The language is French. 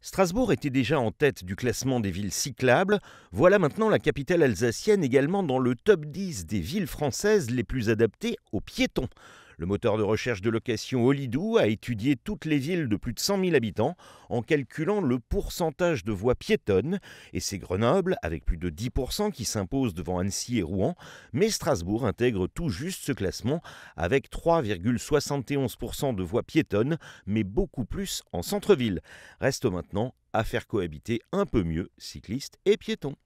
Strasbourg était déjà en tête du classement des villes cyclables, voilà maintenant la capitale alsacienne également dans le top 10 des villes françaises les plus adaptées aux piétons. Le moteur de recherche de location Olidou a étudié toutes les villes de plus de 100 000 habitants en calculant le pourcentage de voies piétonnes, et c'est Grenoble, avec plus de 10%, qui s'impose devant Annecy et Rouen, mais Strasbourg intègre tout juste ce classement avec 3,71% de voies piétonnes, mais beaucoup plus en centre-ville. Reste maintenant à faire cohabiter un peu mieux cyclistes et piétons.